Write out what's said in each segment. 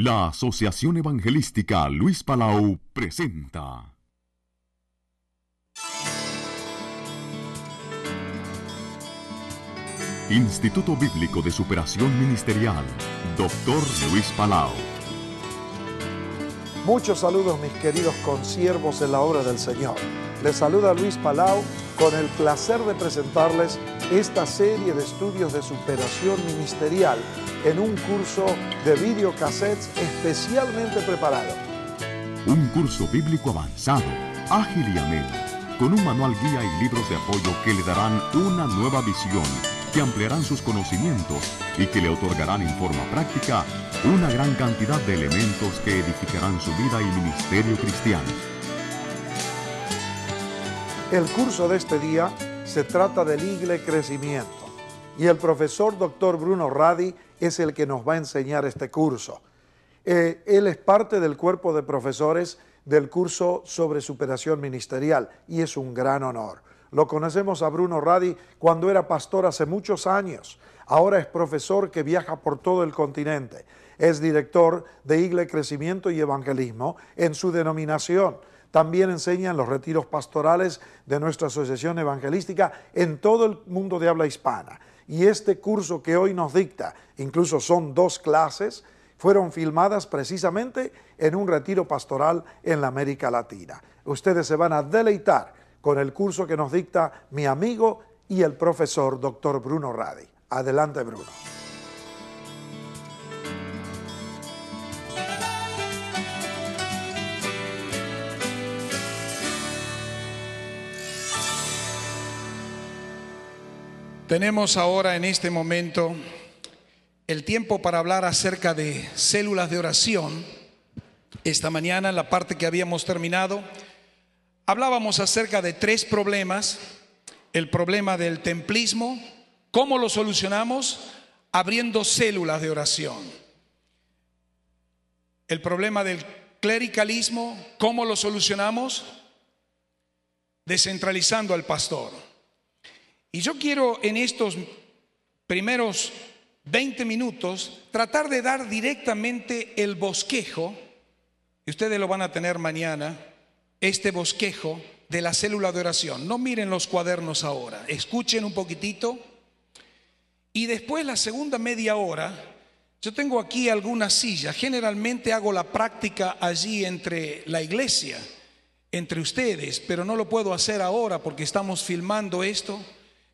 La Asociación Evangelística Luis Palau presenta. Instituto Bíblico de Superación Ministerial, Doctor Luis Palau. Muchos saludos mis queridos consiervos en la obra del Señor. Les saluda Luis Palau con el placer de presentarles esta serie de estudios de superación ministerial en un curso de videocassettes especialmente preparado. Un curso bíblico avanzado, ágil y ameno, con un manual guía y libros de apoyo que le darán una nueva visión, que ampliarán sus conocimientos y que le otorgarán en forma práctica una gran cantidad de elementos que edificarán su vida y ministerio cristiano el curso de este día se trata del Igle Crecimiento y el profesor doctor Bruno Radi es el que nos va a enseñar este curso. Eh, él es parte del cuerpo de profesores del curso sobre superación ministerial y es un gran honor. Lo conocemos a Bruno Radi cuando era pastor hace muchos años. Ahora es profesor que viaja por todo el continente. Es director de Igle Crecimiento y Evangelismo en su denominación también enseñan los retiros pastorales de nuestra asociación evangelística en todo el mundo de habla hispana. Y este curso que hoy nos dicta, incluso son dos clases, fueron filmadas precisamente en un retiro pastoral en la América Latina. Ustedes se van a deleitar con el curso que nos dicta mi amigo y el profesor doctor Bruno Radi. Adelante Bruno. Tenemos ahora en este momento el tiempo para hablar acerca de células de oración. Esta mañana, en la parte que habíamos terminado, hablábamos acerca de tres problemas. El problema del templismo, ¿cómo lo solucionamos? Abriendo células de oración. El problema del clericalismo, ¿cómo lo solucionamos? Descentralizando al pastor. Y yo quiero en estos primeros 20 minutos tratar de dar directamente el bosquejo, y ustedes lo van a tener mañana, este bosquejo de la célula de oración. No miren los cuadernos ahora, escuchen un poquitito. Y después la segunda media hora, yo tengo aquí algunas sillas, generalmente hago la práctica allí entre la iglesia, entre ustedes, pero no lo puedo hacer ahora porque estamos filmando esto.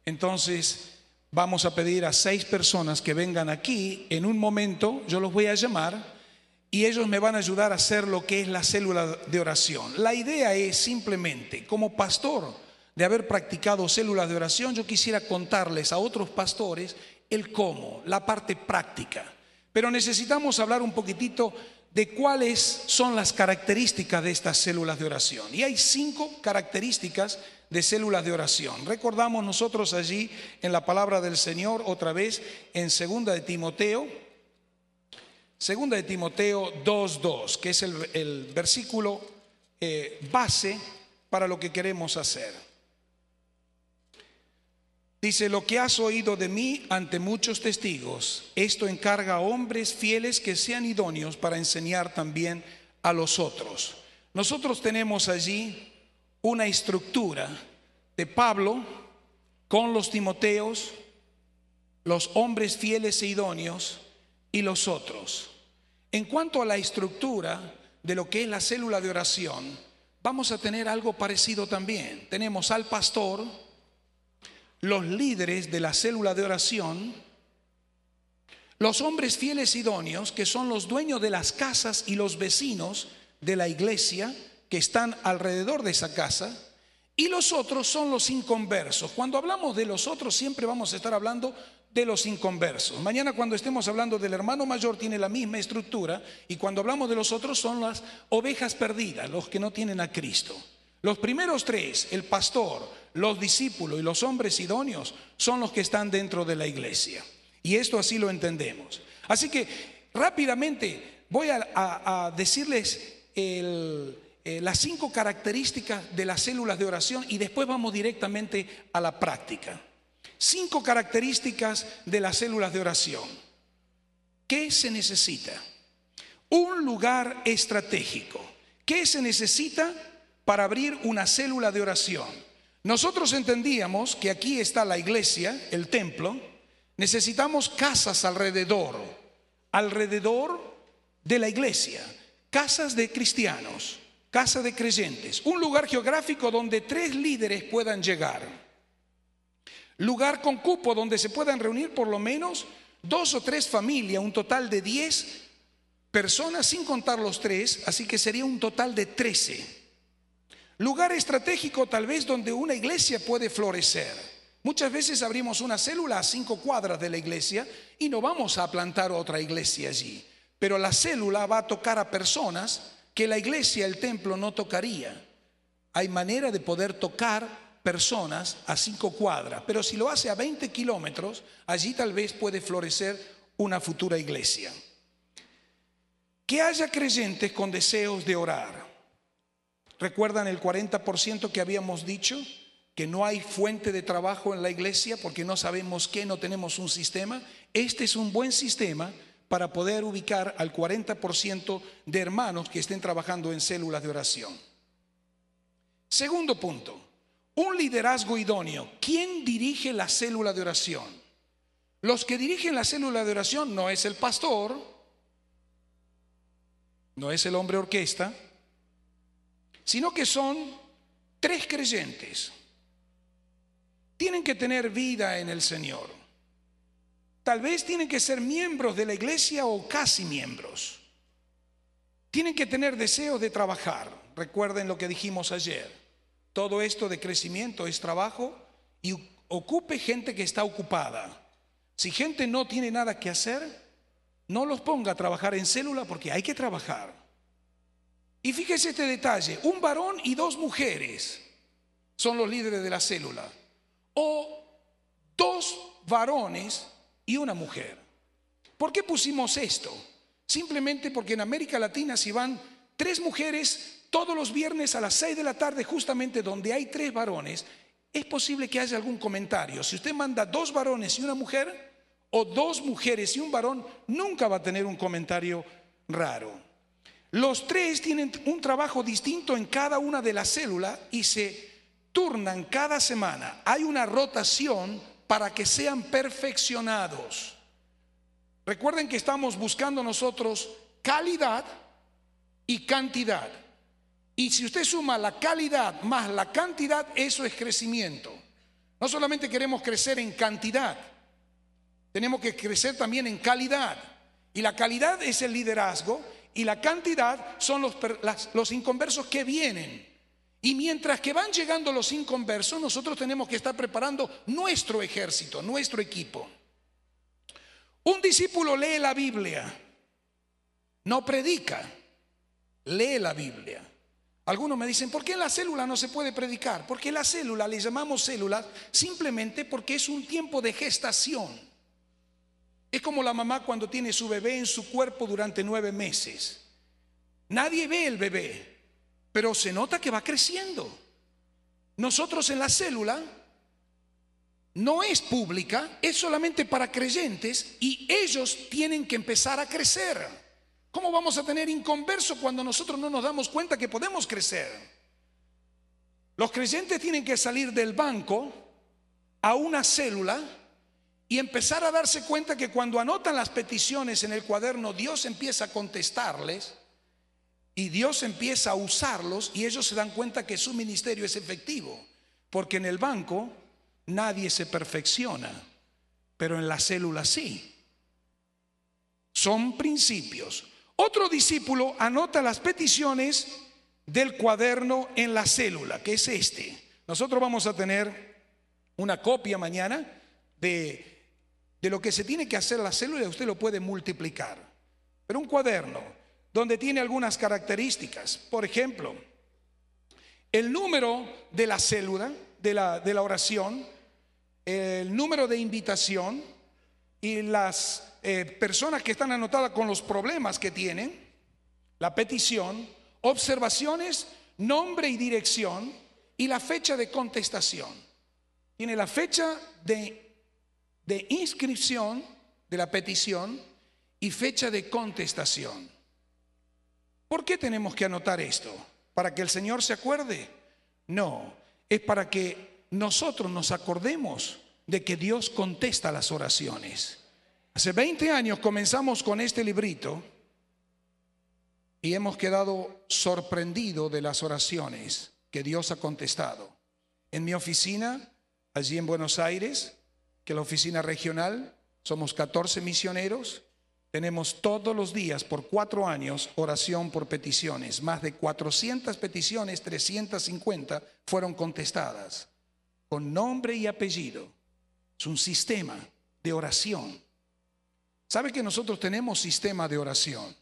Entonces, vamos a pedir a seis personas que vengan aquí en un momento, yo los voy a llamar y ellos me van a ayudar a hacer lo que es la célula de oración. La idea es simplemente, como pastor de haber practicado células de oración, yo quisiera contarles a otros pastores el cómo, la parte práctica. Pero necesitamos hablar un poquitito de cuáles son las características de estas células de oración. Y hay cinco características de células de oración. Recordamos nosotros allí en la palabra del Señor otra vez en segunda de Timoteo, segunda de Timoteo 2.2, que es el, versículo eh, base para lo que queremos hacer. Dice, lo que has oído de mí ante muchos testigos, esto encarga a hombres fieles que sean idóneos para enseñar también a los otros. Nosotros tenemos allí una estructura de Pablo con los Timoteos, los hombres fieles e idóneos y los otros. En cuanto a la estructura de lo que es la célula de oración, vamos a tener algo parecido también. Tenemos al pastor, los líderes de la célula de oración, los hombres fieles e idóneos, que son los dueños de las casas y los vecinos de la iglesia, que están alrededor de esa casa y los otros son los inconversos. Cuando hablamos de los otros siempre vamos a estar hablando de los inconversos. Mañana cuando estemos hablando del hermano mayor tiene la misma estructura y cuando hablamos de los otros son las ovejas perdidas, los que no tienen a Cristo. Los primeros tres, el pastor, los discípulos y los hombres idóneos, son los que están dentro de la iglesia. Y esto así lo entendemos. Así que rápidamente voy a, a decirles el, eh, las cinco características de las células de oración y después vamos directamente a la práctica. Cinco características de las células de oración. ¿Qué se necesita? Un lugar estratégico. ¿Qué se necesita para abrir una célula de oración? Nosotros entendíamos que aquí está la iglesia, el templo, necesitamos casas alrededor, alrededor de la iglesia, casas de cristianos. Casa de Creyentes, un lugar geográfico donde tres líderes puedan llegar. Lugar con cupo donde se puedan reunir por lo menos dos o tres familias, un total de diez personas sin contar los tres, así que sería un total de trece. Lugar estratégico tal vez donde una iglesia puede florecer. Muchas veces abrimos una célula a cinco cuadras de la iglesia y no vamos a plantar otra iglesia allí, pero la célula va a tocar a personas que la iglesia, el templo no tocaría. Hay manera de poder tocar personas a cinco cuadras, pero si lo hace a 20 kilómetros, allí tal vez puede florecer una futura iglesia. Que haya creyentes con deseos de orar. ¿Recuerdan el 40% que habíamos dicho? Que no hay fuente de trabajo en la iglesia porque no sabemos qué, no tenemos un sistema. Este es un buen sistema para poder ubicar al 40% de hermanos que estén trabajando en células de oración. Segundo punto, un liderazgo idóneo. ¿Quién dirige la célula de oración? Los que dirigen la célula de oración no es el pastor, no es el hombre orquesta, sino que son tres creyentes. Tienen que tener vida en el Señor. Tal vez tienen que ser miembros de la iglesia o casi miembros. Tienen que tener deseo de trabajar. Recuerden lo que dijimos ayer. Todo esto de crecimiento es trabajo y ocupe gente que está ocupada. Si gente no tiene nada que hacer, no los ponga a trabajar en célula porque hay que trabajar. Y fíjese este detalle, un varón y dos mujeres son los líderes de la célula. O dos varones y una mujer. ¿Por qué pusimos esto? Simplemente porque en América Latina si van tres mujeres todos los viernes a las seis de la tarde, justamente donde hay tres varones, es posible que haya algún comentario. Si usted manda dos varones y una mujer, o dos mujeres y un varón, nunca va a tener un comentario raro. Los tres tienen un trabajo distinto en cada una de las células y se turnan cada semana. Hay una rotación para que sean perfeccionados. Recuerden que estamos buscando nosotros calidad y cantidad. Y si usted suma la calidad más la cantidad, eso es crecimiento. No solamente queremos crecer en cantidad, tenemos que crecer también en calidad. Y la calidad es el liderazgo y la cantidad son los, los inconversos que vienen. Y mientras que van llegando los inconversos, nosotros tenemos que estar preparando nuestro ejército, nuestro equipo. Un discípulo lee la Biblia, no predica, lee la Biblia. Algunos me dicen, ¿por qué en la célula no se puede predicar? Porque la célula le llamamos célula simplemente porque es un tiempo de gestación. Es como la mamá cuando tiene su bebé en su cuerpo durante nueve meses. Nadie ve el bebé, pero se nota que va creciendo. Nosotros en la célula no es pública, es solamente para creyentes y ellos tienen que empezar a crecer. ¿Cómo vamos a tener inconverso cuando nosotros no nos damos cuenta que podemos crecer? Los creyentes tienen que salir del banco a una célula y empezar a darse cuenta que cuando anotan las peticiones en el cuaderno, Dios empieza a contestarles y Dios empieza a usarlos y ellos se dan cuenta que su ministerio es efectivo, porque en el banco nadie se perfecciona, pero en la célula sí. Son principios. Otro discípulo anota las peticiones del cuaderno en la célula, que es este. Nosotros vamos a tener una copia mañana de, de lo que se tiene que hacer la célula y usted lo puede multiplicar. Pero un cuaderno, donde tiene algunas características. Por ejemplo, el número de la célula, de la, de la oración, el número de invitación y las eh, personas que están anotadas con los problemas que tienen, la petición, observaciones, nombre y dirección y la fecha de contestación. Tiene la fecha de, de inscripción de la petición y fecha de contestación. ¿Por qué tenemos que anotar esto? ¿Para que el Señor se acuerde? No, es para que nosotros nos acordemos de que Dios contesta las oraciones. Hace 20 años comenzamos con este librito y hemos quedado sorprendidos de las oraciones que Dios ha contestado. En mi oficina, allí en Buenos Aires, que es la oficina regional, somos 14 misioneros tenemos todos los días por cuatro años oración por peticiones. Más de 400 peticiones, 350 fueron contestadas. Con nombre y apellido. Es un sistema de oración. ¿Sabe que nosotros tenemos sistema de oración?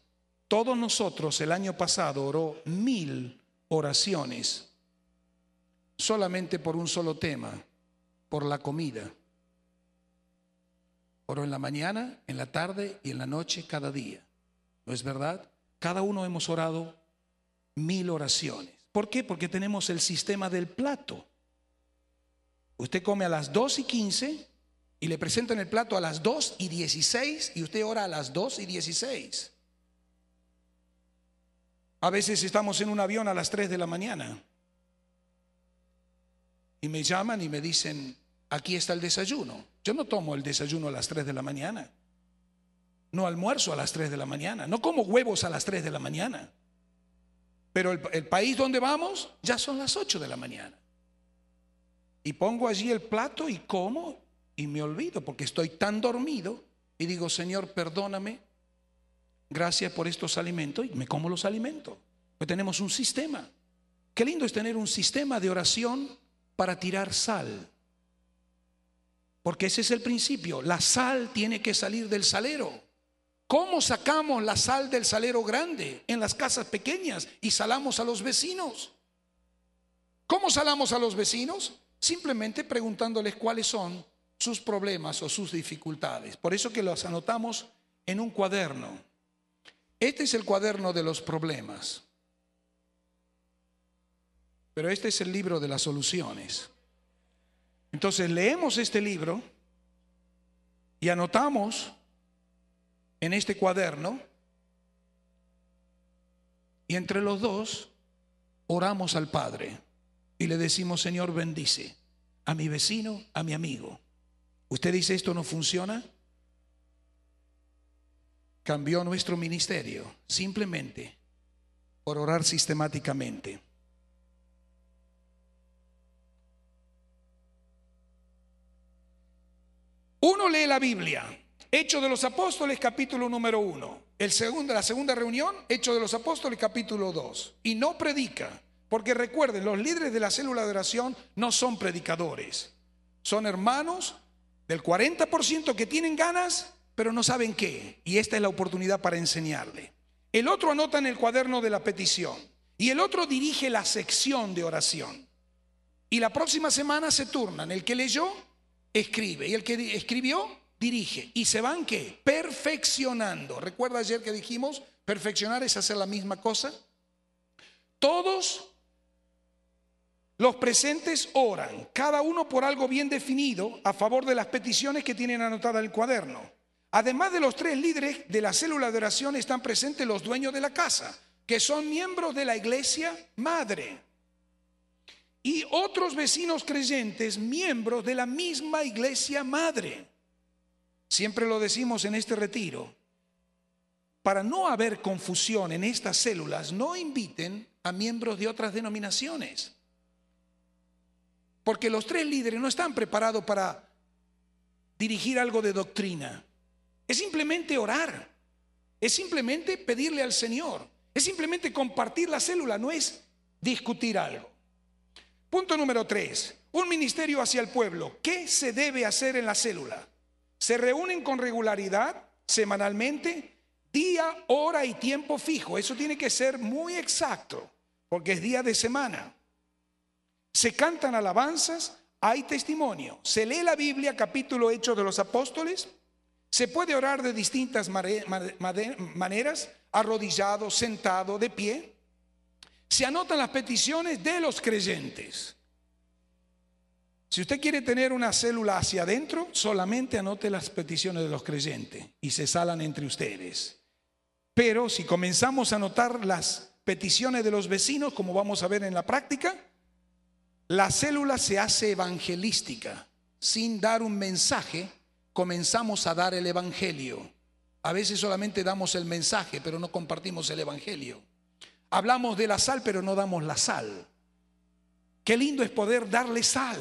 Todos nosotros el año pasado oró mil oraciones solamente por un solo tema, por la comida. Oro en la mañana, en la tarde y en la noche cada día. ¿No es verdad? Cada uno hemos orado mil oraciones. ¿Por qué? Porque tenemos el sistema del plato. Usted come a las 2 y 15 y le presentan el plato a las 2 y 16 y usted ora a las 2 y 16. A veces estamos en un avión a las 3 de la mañana y me llaman y me dicen, aquí está el desayuno. Yo no tomo el desayuno a las 3 de la mañana. No almuerzo a las 3 de la mañana. No como huevos a las 3 de la mañana. Pero el, país donde vamos ya son las 8 de la mañana. Y pongo allí el plato y como y me olvido porque estoy tan dormido y digo, Señor, perdóname, gracias por estos alimentos y me como los alimentos. Pues tenemos un sistema. Qué lindo es tener un sistema de oración para tirar sal. Porque ese es el principio. La sal tiene que salir del salero. ¿Cómo sacamos la sal del salero grande en las casas pequeñas y salamos a los vecinos? ¿Cómo salamos a los vecinos? Simplemente preguntándoles cuáles son sus problemas o sus dificultades. Por eso que los anotamos en un cuaderno. Este es el cuaderno de los problemas. Pero este es el libro de las soluciones. Entonces leemos este libro y anotamos en este cuaderno y entre los dos oramos al Padre y le decimos, Señor, bendice a mi vecino, a mi amigo. ¿Usted dice esto no funciona? Cambió nuestro ministerio simplemente por orar sistemáticamente. Uno lee la Biblia, Hecho de los Apóstoles capítulo número uno. el segundo, la segunda reunión, Hecho de los Apóstoles capítulo dos. y no predica, porque recuerden, los líderes de la célula de oración no son predicadores, son hermanos del 40% que tienen ganas, pero no saben qué, y esta es la oportunidad para enseñarle. El otro anota en el cuaderno de la petición, y el otro dirige la sección de oración. Y la próxima semana se en el que leyó escribe. Y el que escribió, dirige. ¿Y se van qué? Perfeccionando. ¿Recuerda ayer que dijimos, perfeccionar es hacer la misma cosa? Todos los presentes oran, cada uno por algo bien definido, a favor de las peticiones que tienen anotada el cuaderno. Además de los tres líderes de la célula de oración, están presentes los dueños de la casa, que son miembros de la iglesia madre y otros vecinos creyentes, miembros de la misma iglesia madre. Siempre lo decimos en este retiro. Para no haber confusión en estas células, no inviten a miembros de otras denominaciones. Porque los tres líderes no están preparados para dirigir algo de doctrina. Es simplemente orar. Es simplemente pedirle al Señor. Es simplemente compartir la célula, no es discutir algo. Punto número tres, un ministerio hacia el pueblo. ¿Qué se debe hacer en la célula? Se reúnen con regularidad, semanalmente, día, hora y tiempo fijo. Eso tiene que ser muy exacto, porque es día de semana. Se cantan alabanzas, hay testimonio. Se lee la Biblia, capítulo Hechos de los Apóstoles. Se puede orar de distintas maneras, arrodillado, sentado, de pie se anotan las peticiones de los creyentes. Si usted quiere tener una célula hacia adentro, solamente anote las peticiones de los creyentes y se salan entre ustedes. Pero si comenzamos a anotar las peticiones de los vecinos, como vamos a ver en la práctica, la célula se hace evangelística. Sin dar un mensaje, comenzamos a dar el evangelio. A veces solamente damos el mensaje, pero no compartimos el evangelio. Hablamos de la sal, pero no damos la sal. Qué lindo es poder darle sal.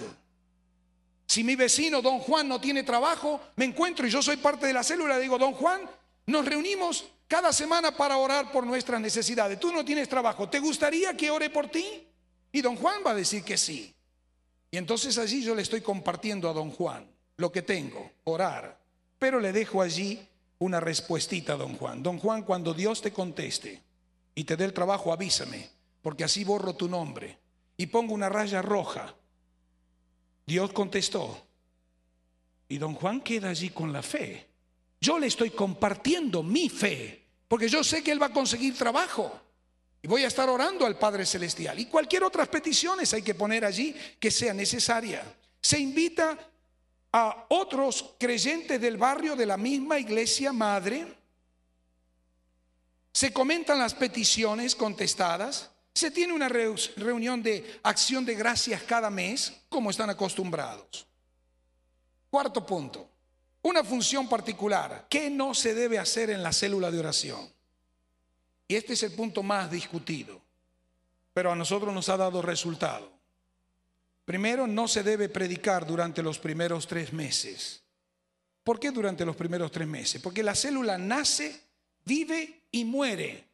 Si mi vecino, don Juan, no tiene trabajo, me encuentro y yo soy parte de la célula, digo, don Juan, nos reunimos cada semana para orar por nuestras necesidades. Tú no tienes trabajo, ¿te gustaría que ore por ti? Y don Juan va a decir que sí. Y entonces allí yo le estoy compartiendo a don Juan lo que tengo, orar. Pero le dejo allí una respuestita don Juan. Don Juan, cuando Dios te conteste, y te dé el trabajo, avísame, porque así borro tu nombre y pongo una raya roja. Dios contestó. Y don Juan queda allí con la fe. Yo le estoy compartiendo mi fe, porque yo sé que él va a conseguir trabajo. Y voy a estar orando al Padre Celestial. Y cualquier otras peticiones hay que poner allí que sea necesaria. Se invita a otros creyentes del barrio de la misma iglesia madre se comentan las peticiones contestadas, se tiene una reunión de acción de gracias cada mes, como están acostumbrados. Cuarto punto, una función particular, ¿qué no se debe hacer en la célula de oración? Y este es el punto más discutido, pero a nosotros nos ha dado resultado. Primero, no se debe predicar durante los primeros tres meses. ¿Por qué durante los primeros tres meses? Porque la célula nace vive y muere.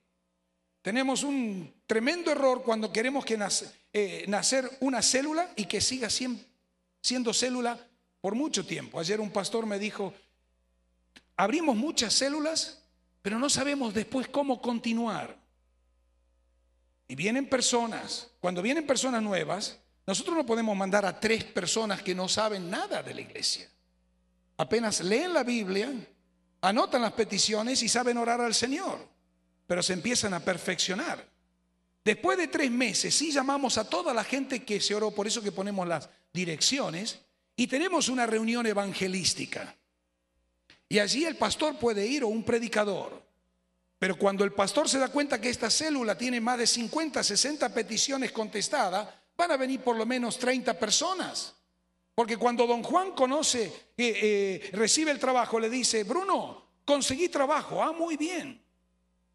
Tenemos un tremendo error cuando queremos que nace, eh, nacer una célula y que siga siendo célula por mucho tiempo. Ayer un pastor me dijo, abrimos muchas células, pero no sabemos después cómo continuar. Y vienen personas, cuando vienen personas nuevas, nosotros no podemos mandar a tres personas que no saben nada de la iglesia. Apenas leen la Biblia, Anotan las peticiones y saben orar al Señor, pero se empiezan a perfeccionar. Después de tres meses, si llamamos a toda la gente que se oró, por eso que ponemos las direcciones, y tenemos una reunión evangelística. Y allí el pastor puede ir o un predicador. Pero cuando el pastor se da cuenta que esta célula tiene más de 50, 60 peticiones contestadas, van a venir por lo menos 30 personas. Porque cuando don Juan conoce, que eh, recibe el trabajo, le dice, Bruno, conseguí trabajo, ah, muy bien.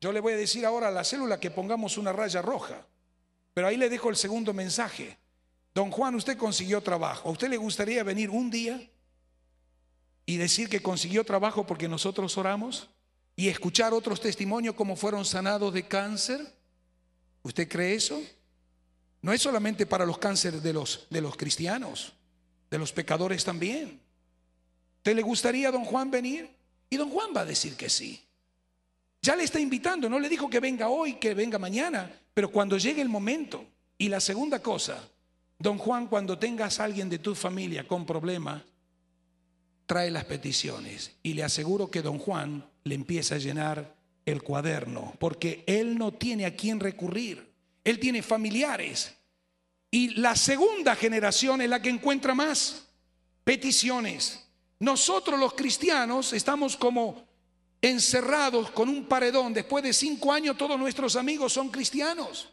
Yo le voy a decir ahora a la célula que pongamos una raya roja, pero ahí le dejo el segundo mensaje. Don Juan, usted consiguió trabajo. ¿A usted le gustaría venir un día y decir que consiguió trabajo porque nosotros oramos? Y escuchar otros testimonios como fueron sanados de cáncer. ¿Usted cree eso? No es solamente para los cánceres de los, de los cristianos de los pecadores también. ¿Te le gustaría don Juan venir? Y don Juan va a decir que sí. Ya le está invitando, no le dijo que venga hoy, que venga mañana, pero cuando llegue el momento. Y la segunda cosa, don Juan, cuando tengas a alguien de tu familia con problemas, trae las peticiones. Y le aseguro que don Juan le empieza a llenar el cuaderno, porque él no tiene a quién recurrir. Él tiene familiares, y la segunda generación es la que encuentra más peticiones. Nosotros los cristianos estamos como encerrados con un paredón. Después de cinco años todos nuestros amigos son cristianos.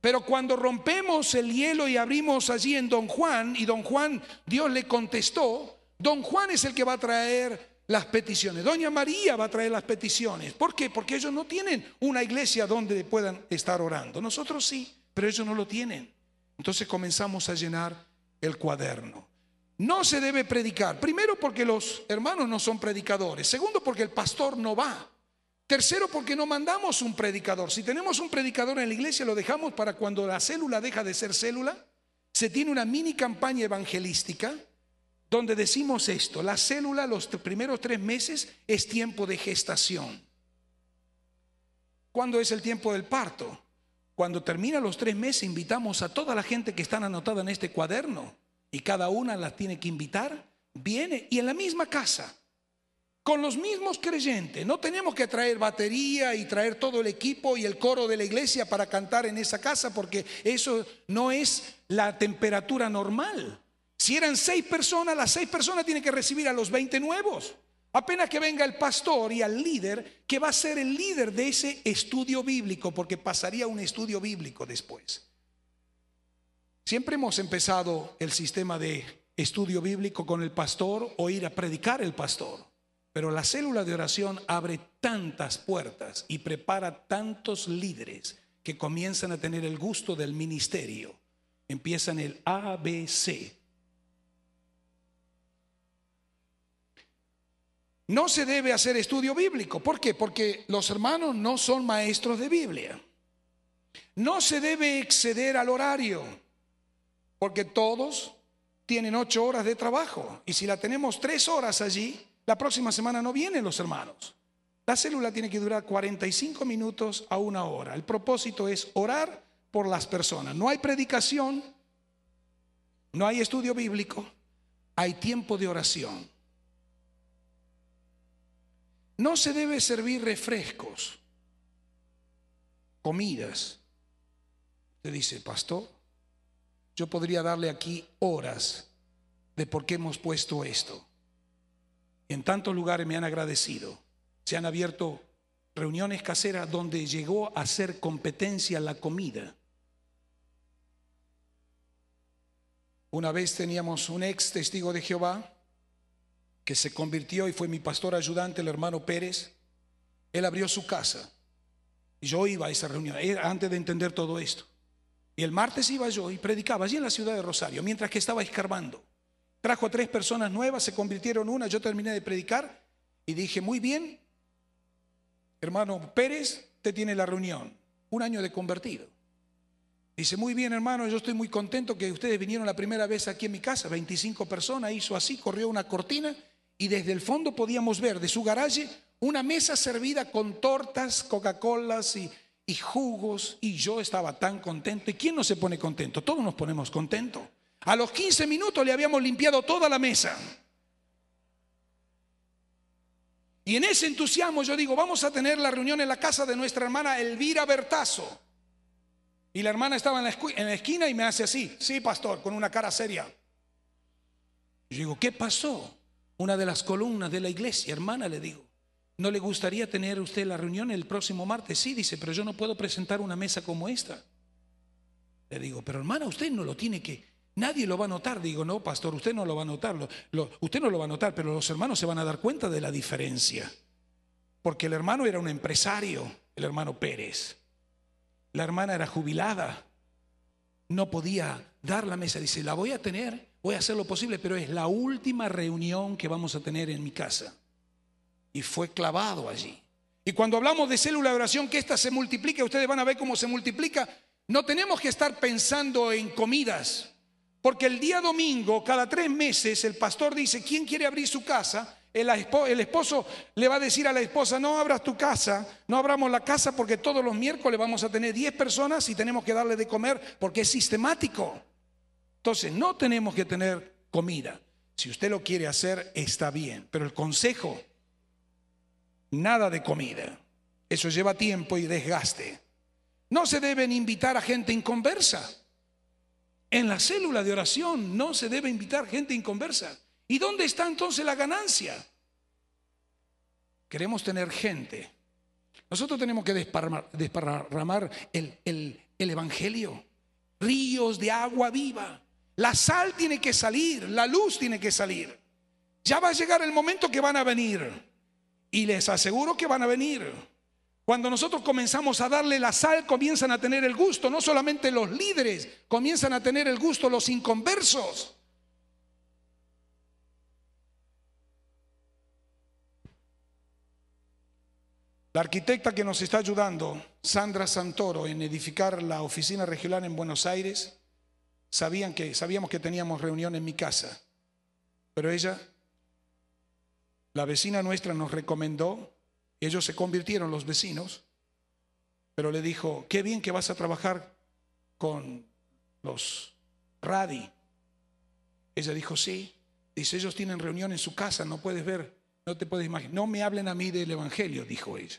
Pero cuando rompemos el hielo y abrimos allí en Don Juan, y Don Juan, Dios le contestó, Don Juan es el que va a traer las peticiones. Doña María va a traer las peticiones. ¿Por qué? Porque ellos no tienen una iglesia donde puedan estar orando. Nosotros sí, pero ellos no lo tienen. Entonces comenzamos a llenar el cuaderno. No se debe predicar. Primero porque los hermanos no son predicadores. Segundo porque el pastor no va. Tercero porque no mandamos un predicador. Si tenemos un predicador en la iglesia lo dejamos para cuando la célula deja de ser célula. Se tiene una mini campaña evangelística donde decimos esto. La célula los primeros tres meses es tiempo de gestación. ¿Cuándo es el tiempo del parto? Cuando termina los tres meses, invitamos a toda la gente que están anotada en este cuaderno y cada una las tiene que invitar. Viene y en la misma casa, con los mismos creyentes. No tenemos que traer batería y traer todo el equipo y el coro de la iglesia para cantar en esa casa porque eso no es la temperatura normal. Si eran seis personas, las seis personas tienen que recibir a los 20 nuevos. Apenas que venga el pastor y al líder, que va a ser el líder de ese estudio bíblico, porque pasaría un estudio bíblico después. Siempre hemos empezado el sistema de estudio bíblico con el pastor o ir a predicar el pastor, pero la célula de oración abre tantas puertas y prepara tantos líderes que comienzan a tener el gusto del ministerio. Empiezan el ABC, No se debe hacer estudio bíblico. ¿Por qué? Porque los hermanos no son maestros de Biblia. No se debe exceder al horario, porque todos tienen ocho horas de trabajo. Y si la tenemos tres horas allí, la próxima semana no vienen los hermanos. La célula tiene que durar 45 minutos a una hora. El propósito es orar por las personas. No hay predicación, no hay estudio bíblico, hay tiempo de oración. No se debe servir refrescos, comidas. Te dice, pastor, yo podría darle aquí horas de por qué hemos puesto esto. En tantos lugares me han agradecido. Se han abierto reuniones caseras donde llegó a ser competencia la comida. Una vez teníamos un ex testigo de Jehová que se convirtió y fue mi pastor ayudante, el hermano Pérez, él abrió su casa. Y yo iba a esa reunión, eh, antes de entender todo esto. Y el martes iba yo y predicaba allí en la ciudad de Rosario, mientras que estaba escarbando. Trajo a tres personas nuevas, se convirtieron en una, yo terminé de predicar y dije, muy bien, hermano Pérez, te tiene la reunión, un año de convertido. Dice, muy bien hermano, yo estoy muy contento que ustedes vinieron la primera vez aquí en mi casa, 25 personas, hizo así, corrió una cortina y desde el fondo podíamos ver de su garaje una mesa servida con tortas, Coca-Colas y, jugos y yo estaba tan contento. ¿Y quién no se pone contento? Todos nos ponemos contentos. A los 15 minutos le habíamos limpiado toda la mesa. Y en ese entusiasmo yo digo, vamos a tener la reunión en la casa de nuestra hermana Elvira Bertazo. Y la hermana estaba en la, esquina y me hace así, sí, pastor, con una cara seria. yo digo, ¿qué pasó? una de las columnas de la iglesia, hermana, le digo. ¿No le gustaría tener usted la reunión el próximo martes? Sí, dice, pero yo no puedo presentar una mesa como esta. Le digo, pero hermana, usted no lo tiene que, nadie lo va a notar. Digo, no, pastor, usted no lo va a notar, usted no lo va a notar, pero los hermanos se van a dar cuenta de la diferencia. Porque el hermano era un empresario, el hermano Pérez. La hermana era jubilada, no podía dar la mesa. Dice, la voy a tener voy a hacer lo posible, pero es la última reunión que vamos a tener en mi casa. Y fue clavado allí. Y cuando hablamos de célula de oración, que ésta se multiplica ustedes van a ver cómo se multiplica. No tenemos que estar pensando en comidas, porque el día domingo, cada tres meses, el pastor dice, ¿quién quiere abrir su casa? El esposo, el esposo le va a decir a la esposa, no abras tu casa, no abramos la casa porque todos los miércoles vamos a tener 10 personas y tenemos que darle de comer porque es sistemático. Entonces, no tenemos que tener comida. Si usted lo quiere hacer, está bien. Pero el consejo, nada de comida. Eso lleva tiempo y desgaste. No se deben invitar a gente inconversa. En la célula de oración no se debe invitar gente inconversa. ¿Y dónde está entonces la ganancia? Queremos tener gente. Nosotros tenemos que desparramar, el Evangelio. Ríos de agua viva. La sal tiene que salir, la luz tiene que salir. Ya va a llegar el momento que van a venir. Y les aseguro que van a venir. Cuando nosotros comenzamos a darle la sal, comienzan a tener el gusto. No solamente los líderes, comienzan a tener el gusto los inconversos. La arquitecta que nos está ayudando, Sandra Santoro, en edificar la oficina regional en Buenos Aires, Sabían que, sabíamos que teníamos reunión en mi casa, pero ella, la vecina nuestra nos recomendó, ellos se convirtieron los vecinos, pero le dijo, qué bien que vas a trabajar con los Radi. Ella dijo, sí, dice, ellos tienen reunión en su casa, no puedes ver, no te puedes imaginar, no me hablen a mí del Evangelio, dijo ella,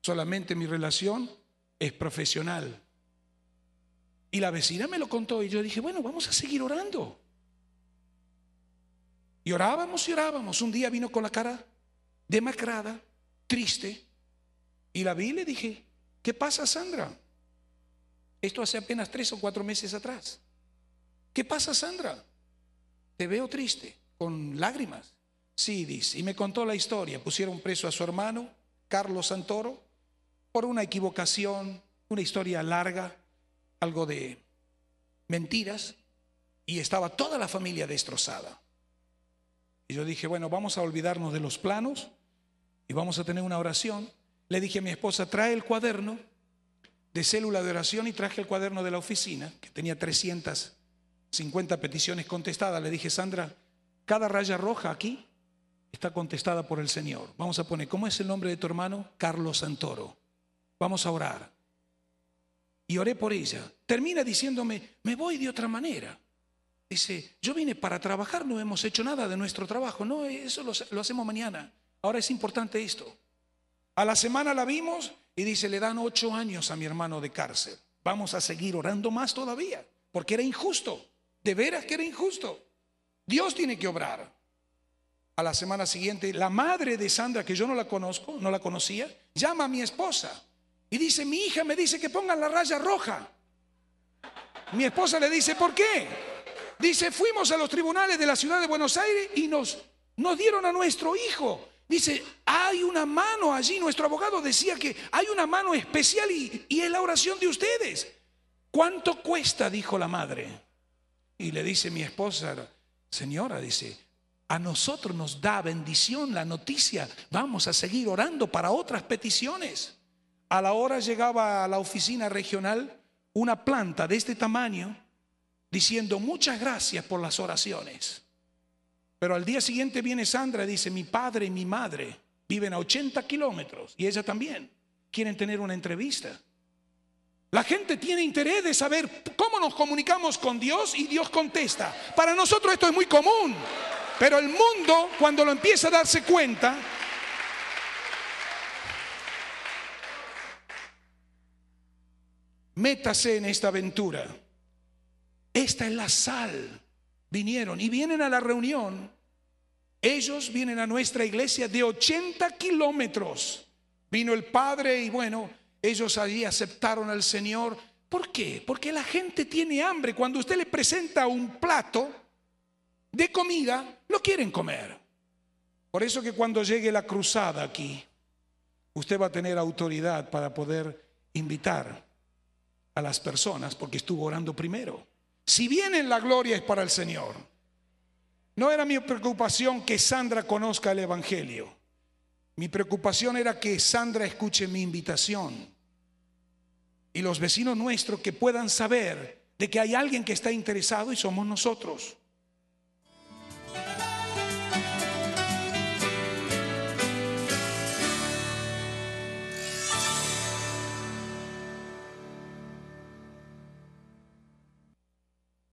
solamente mi relación es profesional y la vecina me lo contó y yo dije, bueno, vamos a seguir orando. Y orábamos y orábamos. Un día vino con la cara demacrada, triste. Y la vi y le dije, ¿qué pasa Sandra? Esto hace apenas tres o cuatro meses atrás. ¿Qué pasa Sandra? Te veo triste, con lágrimas. Sí, dice. Y me contó la historia. Pusieron preso a su hermano, Carlos Santoro, por una equivocación, una historia larga algo de mentiras y estaba toda la familia destrozada. Y yo dije, bueno, vamos a olvidarnos de los planos y vamos a tener una oración. Le dije a mi esposa, trae el cuaderno de célula de oración y traje el cuaderno de la oficina, que tenía 350 peticiones contestadas. Le dije, Sandra, cada raya roja aquí está contestada por el Señor. Vamos a poner, ¿cómo es el nombre de tu hermano? Carlos Santoro. Vamos a orar y oré por ella. Termina diciéndome, me voy de otra manera. Dice, yo vine para trabajar, no hemos hecho nada de nuestro trabajo. No, eso lo, hacemos mañana. Ahora es importante esto. A la semana la vimos y dice, le dan ocho años a mi hermano de cárcel. Vamos a seguir orando más todavía, porque era injusto. De veras que era injusto. Dios tiene que obrar. A la semana siguiente, la madre de Sandra, que yo no la conozco, no la conocía, llama a mi esposa y dice, mi hija me dice que pongan la raya roja. Mi esposa le dice, ¿por qué? Dice, fuimos a los tribunales de la ciudad de Buenos Aires y nos, nos dieron a nuestro hijo. Dice, hay una mano allí. Nuestro abogado decía que hay una mano especial y, y es la oración de ustedes. ¿Cuánto cuesta? dijo la madre. Y le dice mi esposa, señora, dice, a nosotros nos da bendición la noticia. Vamos a seguir orando para otras peticiones. A la hora llegaba a la oficina regional una planta de este tamaño diciendo muchas gracias por las oraciones. Pero al día siguiente viene Sandra y dice, mi padre y mi madre viven a 80 kilómetros y ella también. Quieren tener una entrevista. La gente tiene interés de saber cómo nos comunicamos con Dios y Dios contesta. Para nosotros esto es muy común, pero el mundo cuando lo empieza a darse cuenta métase en esta aventura. Esta es la sal. Vinieron y vienen a la reunión. Ellos vienen a nuestra iglesia de 80 kilómetros. Vino el padre y bueno, ellos allí aceptaron al Señor. ¿Por qué? Porque la gente tiene hambre. Cuando usted le presenta un plato de comida, lo quieren comer. Por eso que cuando llegue la cruzada aquí, usted va a tener autoridad para poder invitar a las personas porque estuvo orando primero. Si en la gloria es para el Señor. No era mi preocupación que Sandra conozca el Evangelio. Mi preocupación era que Sandra escuche mi invitación y los vecinos nuestros que puedan saber de que hay alguien que está interesado y somos nosotros.